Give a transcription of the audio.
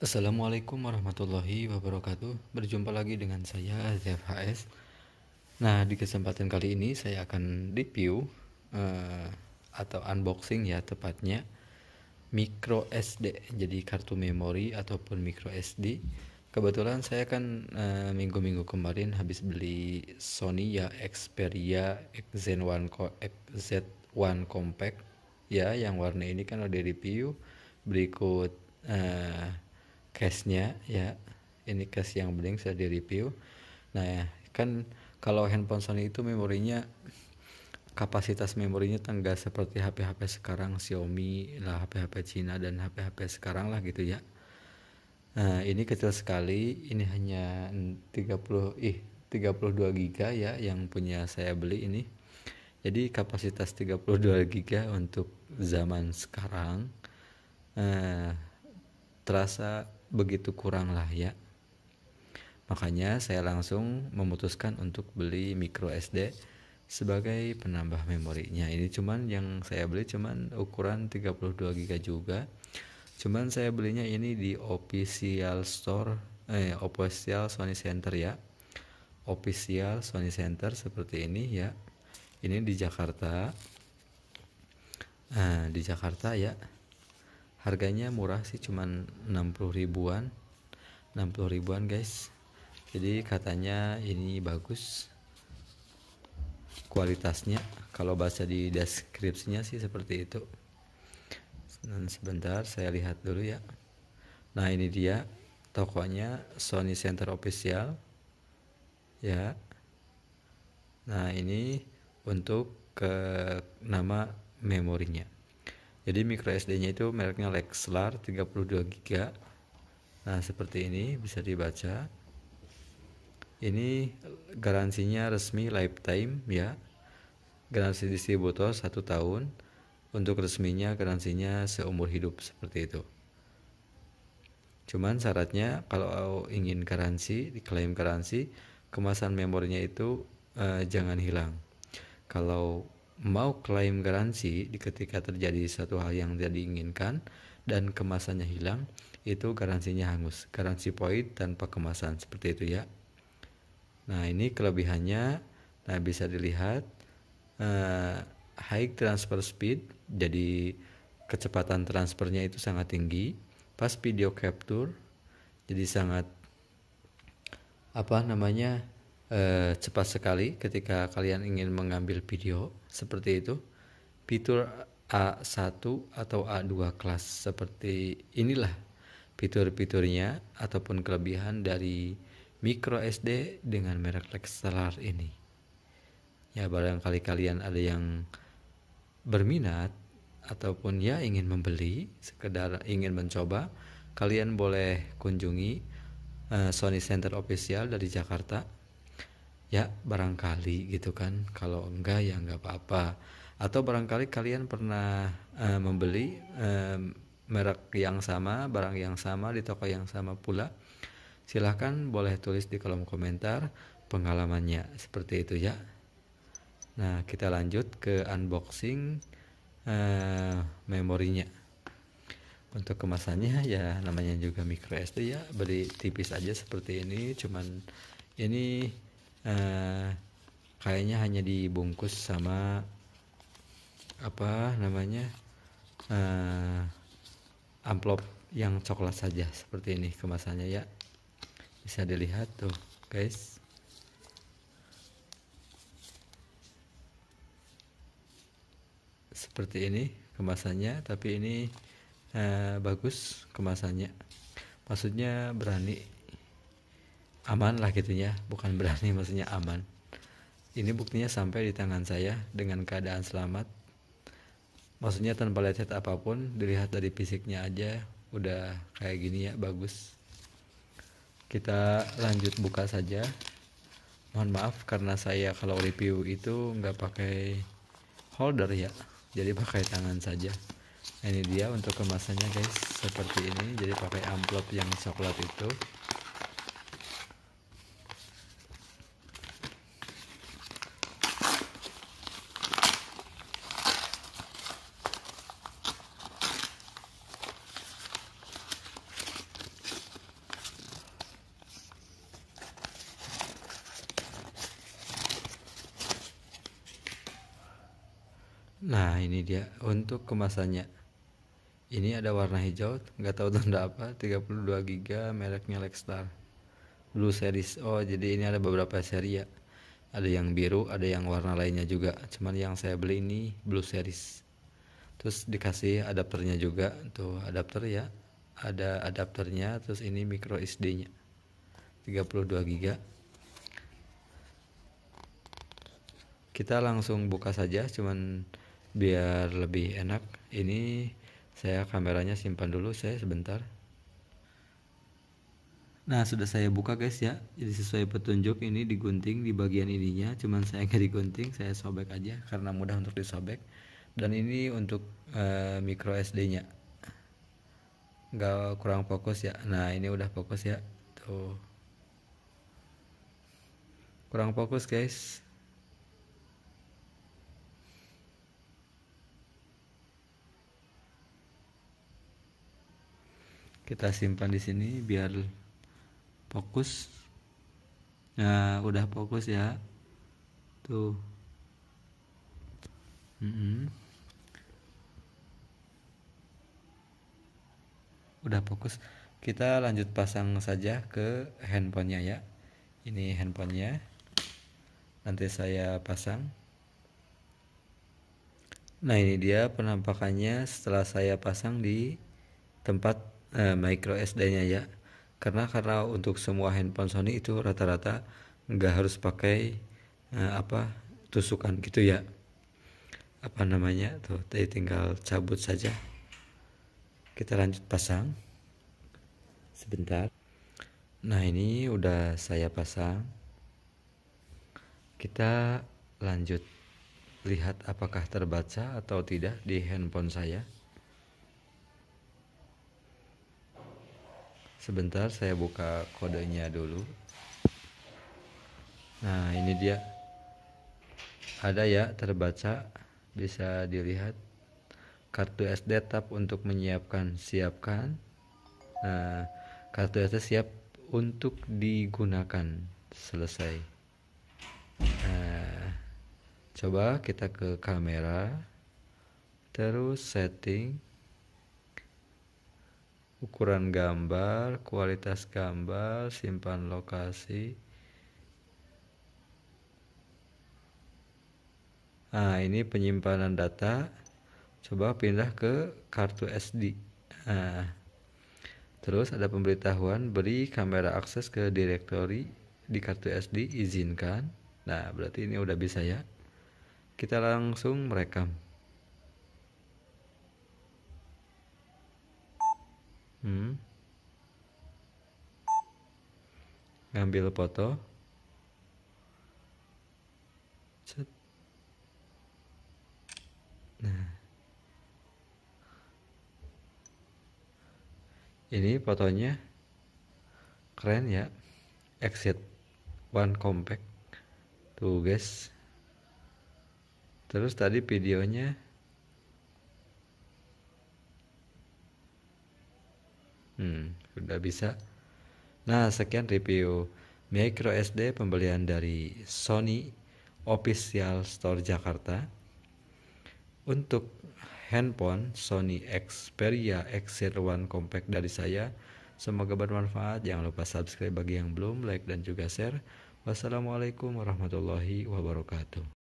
Assalamualaikum warahmatullahi wabarakatuh Berjumpa lagi dengan saya ZFHS Nah di kesempatan kali ini saya akan review uh, Atau unboxing ya tepatnya Micro SD Jadi kartu memori ataupun micro SD Kebetulan saya kan uh, minggu-minggu kemarin habis beli Sony ya Xperia XZ1, XZ1 Compact Ya yang warna ini kan udah review Berikut uh, case-nya ya ini case yang blank saya di review nah ya kan kalau handphone Sony itu memorinya kapasitas memorinya tenggah seperti HP-HP sekarang Xiaomi lah HP-HP Cina dan HP-HP sekarang lah gitu ya nah ini kecil sekali ini hanya 30 ih 32 giga ya yang punya saya beli ini jadi kapasitas 32 giga untuk zaman sekarang eh, terasa begitu kurang lah ya Makanya saya langsung memutuskan untuk beli micro SD sebagai penambah memorinya. Ini cuman yang saya beli cuman ukuran 32 GB juga. Cuman saya belinya ini di official store eh official Sony Center ya. Official Sony Center seperti ini ya. Ini di Jakarta. Nah, di Jakarta ya harganya murah sih cuman 60 ribuan 60 ribuan guys jadi katanya ini bagus kualitasnya kalau baca di deskripsinya sih seperti itu dan sebentar saya lihat dulu ya nah ini dia tokonya Sony Center Official ya nah ini untuk ke nama memorinya jadi micro SD nya itu mereknya Lexlar 32 GB nah seperti ini bisa dibaca ini garansinya resmi lifetime ya garansi distributor 1 tahun untuk resminya garansinya seumur hidup seperti itu cuman syaratnya kalau ingin garansi diklaim garansi kemasan memorinya itu eh, jangan hilang kalau mau klaim garansi ketika terjadi satu hal yang tidak diinginkan dan kemasannya hilang, itu garansinya hangus. Garansi point tanpa kemasan seperti itu ya. Nah, ini kelebihannya. Nah, bisa dilihat uh, high transfer speed jadi kecepatan transfernya itu sangat tinggi pas video capture jadi sangat apa namanya eh, cepat sekali ketika kalian ingin mengambil video seperti itu fitur A1 atau A2 kelas seperti inilah fitur-fiturnya ataupun kelebihan dari micro SD dengan merek Lexstellar ini ya barangkali kalian ada yang berminat ataupun ya ingin membeli sekedar ingin mencoba kalian boleh kunjungi eh, Sony Center Official dari Jakarta ya barangkali gitu kan kalau enggak ya enggak apa-apa atau barangkali kalian pernah uh, membeli uh, merek yang sama barang yang sama di toko yang sama pula silahkan boleh tulis di kolom komentar pengalamannya seperti itu ya nah kita lanjut ke unboxing uh, memorinya untuk kemasannya ya namanya juga micro SD ya beli tipis aja seperti ini cuman ini Eh, kayaknya hanya dibungkus sama apa namanya uh, amplop yang coklat saja seperti ini kemasannya ya bisa dilihat tuh guys seperti ini kemasannya tapi ini uh, bagus kemasannya maksudnya berani aman lah gitu ya bukan berani maksudnya aman ini buktinya sampai di tangan saya dengan keadaan selamat maksudnya tanpa lecet apapun dilihat dari fisiknya aja udah kayak gini ya bagus kita lanjut buka saja mohon maaf karena saya kalau review itu nggak pakai holder ya jadi pakai tangan saja ini dia untuk kemasannya guys seperti ini jadi pakai amplop yang coklat itu Nah ini dia untuk kemasannya. Ini ada warna hijau, nggak tahu tanda apa, 32 GB, mereknya Lexstar. Blue series. Oh, jadi ini ada beberapa seri ya. Ada yang biru, ada yang warna lainnya juga. Cuman yang saya beli ini blue series. Terus dikasih adapternya juga, tuh adapter ya. Ada adapternya, terus ini micro SD-nya. 32 GB. Kita langsung buka saja, cuman biar lebih enak ini saya kameranya simpan dulu saya sebentar nah sudah saya buka guys ya jadi sesuai petunjuk ini digunting di bagian ininya cuman saya nggak digunting saya sobek aja karena mudah untuk disobek dan ini untuk e, micro SD nya nggak kurang fokus ya nah ini udah fokus ya tuh kurang fokus guys kita simpan di sini biar fokus nah udah fokus ya tuh mm -hmm. udah fokus kita lanjut pasang saja ke handphonenya ya ini handphonenya nanti saya pasang nah ini dia penampakannya setelah saya pasang di tempat Eh, micro SD-nya ya karena karena untuk semua handphone Sony itu rata-rata nggak harus pakai uh, apa tusukan gitu ya apa namanya tuh tadi tinggal cabut saja kita lanjut pasang sebentar nah ini udah saya pasang kita lanjut lihat apakah terbaca atau tidak di handphone saya sebentar saya buka kodenya dulu nah ini dia ada ya terbaca bisa dilihat kartu SD tap untuk menyiapkan siapkan nah kartu SD siap untuk digunakan selesai nah, coba kita ke kamera terus setting ukuran gambar, kualitas gambar, simpan lokasi. Nah, ini penyimpanan data. Coba pindah ke kartu SD. Nah, terus ada pemberitahuan beri kamera akses ke direktori di kartu SD izinkan. Nah, berarti ini udah bisa ya. Kita langsung merekam. hmm. ngambil foto Set. nah ini fotonya keren ya exit one compact tuh guys terus tadi videonya Hmm, udah bisa. Nah, sekian review Micro SD pembelian dari Sony Official Store Jakarta. Untuk handphone Sony Xperia XZ1 Compact dari saya. Semoga bermanfaat. Jangan lupa subscribe bagi yang belum, like dan juga share. Wassalamualaikum warahmatullahi wabarakatuh.